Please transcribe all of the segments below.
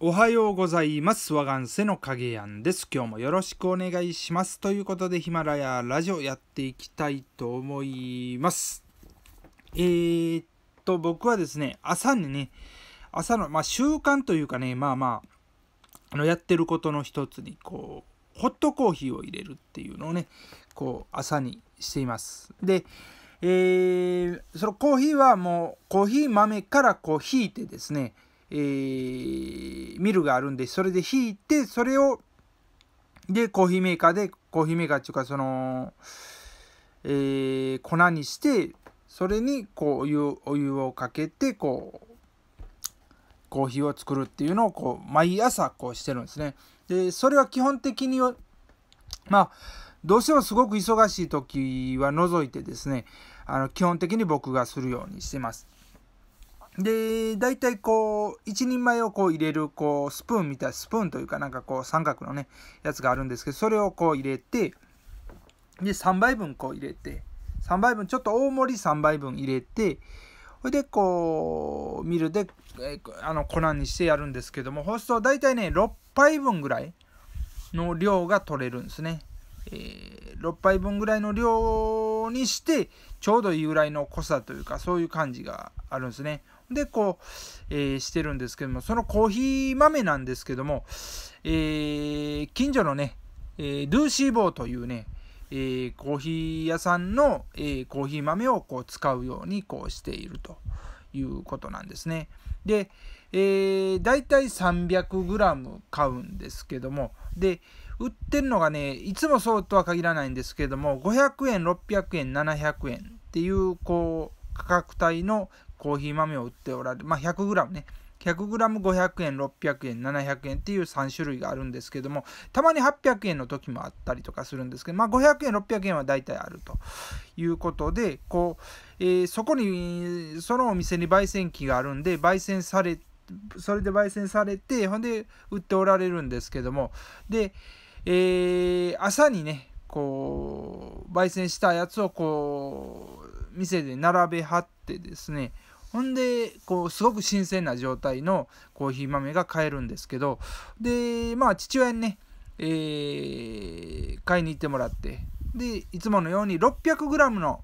おはようございます。ワガンせの影やんです。今日もよろしくお願いします。ということで、ヒマラヤラジオやっていきたいと思います。えー、っと、僕はですね、朝にね、朝の、まあ、習慣というかね、まあまあ、あのやってることの一つに、こう、ホットコーヒーを入れるっていうのをね、こう、朝にしています。で、えー、そのコーヒーはもう、コーヒー豆からこう、ひいてですね、えーミルがあるんで、それで引いて、それを、で、コーヒーメーカーで、コーヒーメーカーっていうか、その、えー、粉にして、それに、こう、お湯お湯をかけて、こう、コーヒーを作るっていうのを、こう、毎朝、こうしてるんですね。で、それは基本的に、まあ、どうしてもすごく忙しい時は除いてですね、あの基本的に僕がするようにしてます。で、大体こう、一人前をこう入れる、こう、スプーンみたいな、スプーンというかなんかこう、三角のね、やつがあるんですけど、それをこう入れて、で、3杯分こう入れて、3杯分、ちょっと大盛り3杯分入れて、ほいで、こう、ミルで、えあの、粉にしてやるんですけども、そうすると大体ね、6杯分ぐらいの量が取れるんですね。えー、6杯分ぐらいの量にして、ちょうどいいぐらいの濃さというか、そういう感じがあるんですね。でこう、えー、してるんですけどもそのコーヒー豆なんですけども、えー、近所のね、えー、ルーシーボーというね、えー、コーヒー屋さんの、えー、コーヒー豆をこう使うようにこうしているということなんですね。で、えー、大体 300g 買うんですけどもで売ってるのがねいつもそうとは限らないんですけども500円600円700円っていうこう価格帯のコーヒー豆を売っておられる、まあ、100g ね 100g500 円600円700円っていう3種類があるんですけどもたまに800円の時もあったりとかするんですけど、まあ、500円600円は大体あるということでこう、えー、そこにそのお店に焙煎機があるんで焙煎されそれで焙煎されてほんで売っておられるんですけどもで、えー、朝にねこう焙煎したやつをこう店で並べはってですねほんでこうすごく新鮮な状態のコーヒー豆が買えるんですけどでまあ父親にね、えー、買いに行ってもらってでいつものように 600g の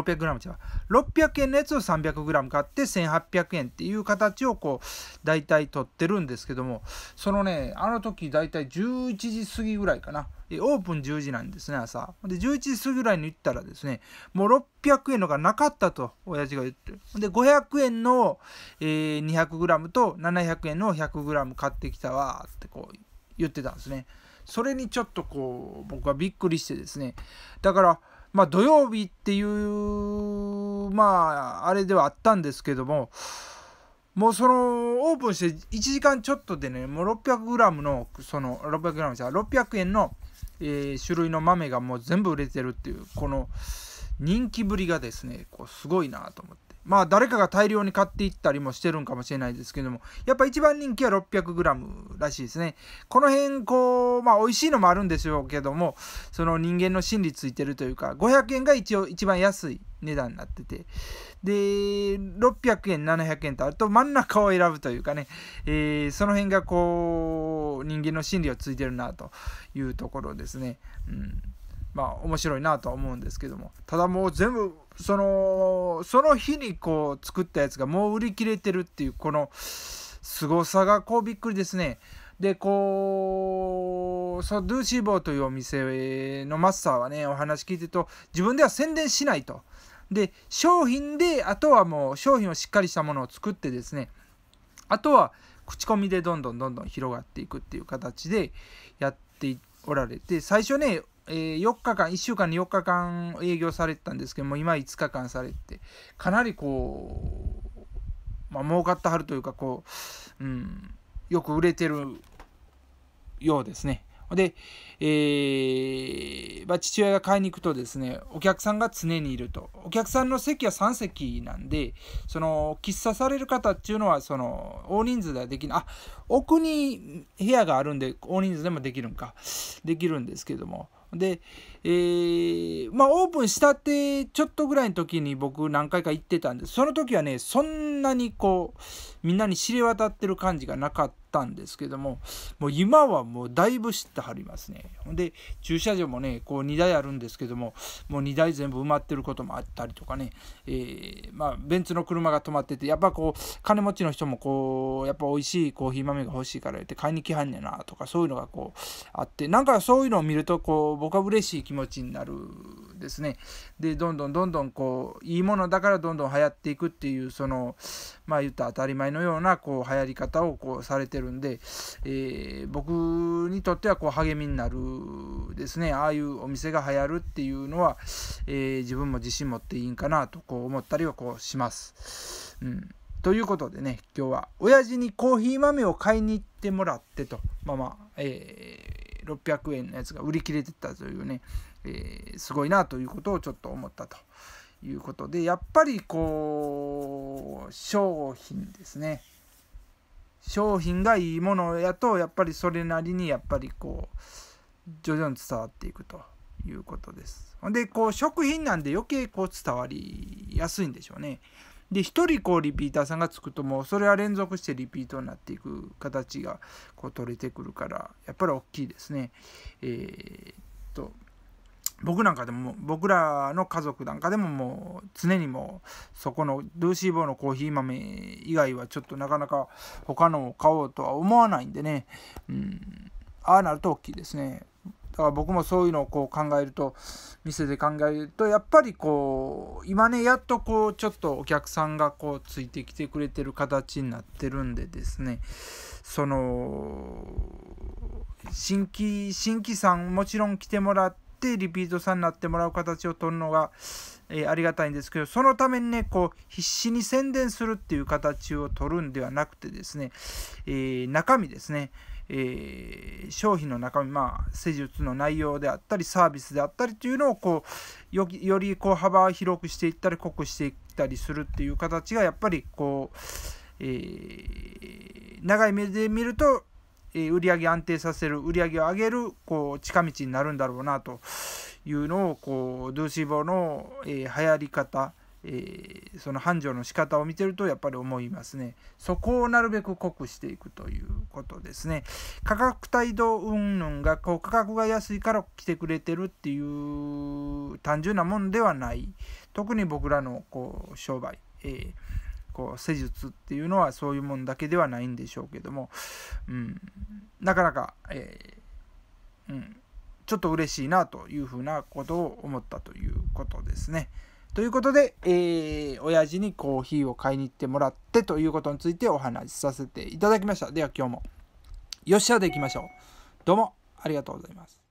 600g 違う600円のやつを 300g 買って1800円っていう形をこう大体取ってるんですけどもそのねあの時大体11時過ぎぐらいかなオープン10時なんですね朝で11時過ぎぐらいに行ったらですねもう600円のがなかったと親父が言ってで500円の、えー、200g と700円の 100g 買ってきたわってこう言ってたんですねそれにちょっとこう僕はびっくりしてですねだからまあ、土曜日っていう、まあ、あれではあったんですけども、もうそのオープンして1時間ちょっとでね、もう 600g の、その 600g じゃ600円の、えー、種類の豆がもう全部売れてるっていう、この人気ぶりがですね、こうすごいなと思って。まあ誰かが大量に買っていったりもしてるんかもしれないですけども、やっぱ一番人気は 600g らしいですね。この辺、こう、まあ美味しいのもあるんでしょうけども、その人間の心理ついてるというか、500円が一応一番安い値段になってて、で、600円、700円とあると真ん中を選ぶというかね、えー、その辺がこう、人間の心理をついてるなというところですね。うんまあ面白いなとは思うんですけどもただもう全部そのその日にこう作ったやつがもう売り切れてるっていうこの凄さがこうびっくりですねでこうそドゥーシーボーというお店のマスターはねお話聞いてると自分では宣伝しないとで商品であとはもう商品をしっかりしたものを作ってですねあとは口コミでどんどんどんどん広がっていくっていう形でやっておられて最初ねえー、4日間1週間に4日間営業されてたんですけども今5日間されてかなりこうまあ儲かってはるというかこう、うん、よく売れてるようですね。で、えーまあ、父親が買いに行くとですねお客さんが常にいるとお客さんの席は3席なんでその喫茶される方っていうのはその大人数ではできないあ奥に部屋があるんで大人数でもできるんかできるんですけどもで、えー、まあオープンしたってちょっとぐらいの時に僕何回か行ってたんですその時はねそんなにこうみんなに知れ渡ってる感じがなかっったんですけどももう今はもうだいぶ知ってはりますねほんで駐車場もねこう2台あるんですけどももう2台全部埋まってることもあったりとかね、えー、まあ、ベンツの車が止まっててやっぱこう金持ちの人もこうやっぱ美味しいコーヒー豆が欲しいから言って買いに来はんねんなとかそういうのがこうあってなんかそういうのを見るとこう僕は嬉しい気持ちになるですねでどんどんどんどんこういいものだからどんどん流行っていくっていうそのまあ言った当たり前のようなこう流行り方をこうされてるんで、えー、僕にとってはこう励みになるですねああいうお店が流行るっていうのは、えー、自分も自信持っていいんかなとこう思ったりはこうします。うんということでね今日は親父にコーヒー豆を買いに行ってもらってとまあまあ、えー600円のやつが売り切れてったというね、えー、すごいなということをちょっと思ったということでやっぱりこう商品ですね商品がいいものやとやっぱりそれなりにやっぱりこう徐々に伝わっていくということです。ほんでこう食品なんで余計こう伝わりやすいんでしょうね。で1人こうリピーターさんがつくともうそれは連続してリピートになっていく形がこう取れてくるからやっぱり大きいですね。えー、っと僕なんかでも僕らの家族なんかでももう常にもうそこのルーシーボーのコーヒー豆以外はちょっとなかなか他のを買おうとは思わないんでね、うん、ああなると大きいですね。だから僕もそういうのをこう考えると店で考えるとやっぱりこう今ねやっとこうちょっとお客さんがこうついてきてくれてる形になってるんでですねその新規新規さんもちろん来てもらってリピートさんになってもらう形を取るのが、えー、ありがたいんですけどそのためにねこう必死に宣伝するっていう形を取るんではなくてですね、えー、中身ですねえー、商品の中身、まあ、施術の内容であったりサービスであったりというのをこうよよりこう幅広くしていったり濃くしていったりするっていう形がやっぱりこう、えー、長い目で見ると、えー、売り上げ安定させる売り上げを上げるこう近道になるんだろうなというのをこうドゥーシーボーの、えー、流行り方えー、その繁盛の仕方を見てるとやっぱり思いますねそこをなるべく濃くしていくということですね価格帯同云々がこう価格が安いから来てくれてるっていう単純なもんではない特に僕らのこう商売、えー、こう施術っていうのはそういうもんだけではないんでしょうけども、うん、なかなか、えー、うん、ちょっと嬉しいなというふうなことを思ったということですね。ということで、えー、親父にコーヒーを買いに行ってもらってということについてお話しさせていただきました。では今日も、よっしゃでいきましょう。どうもありがとうございます。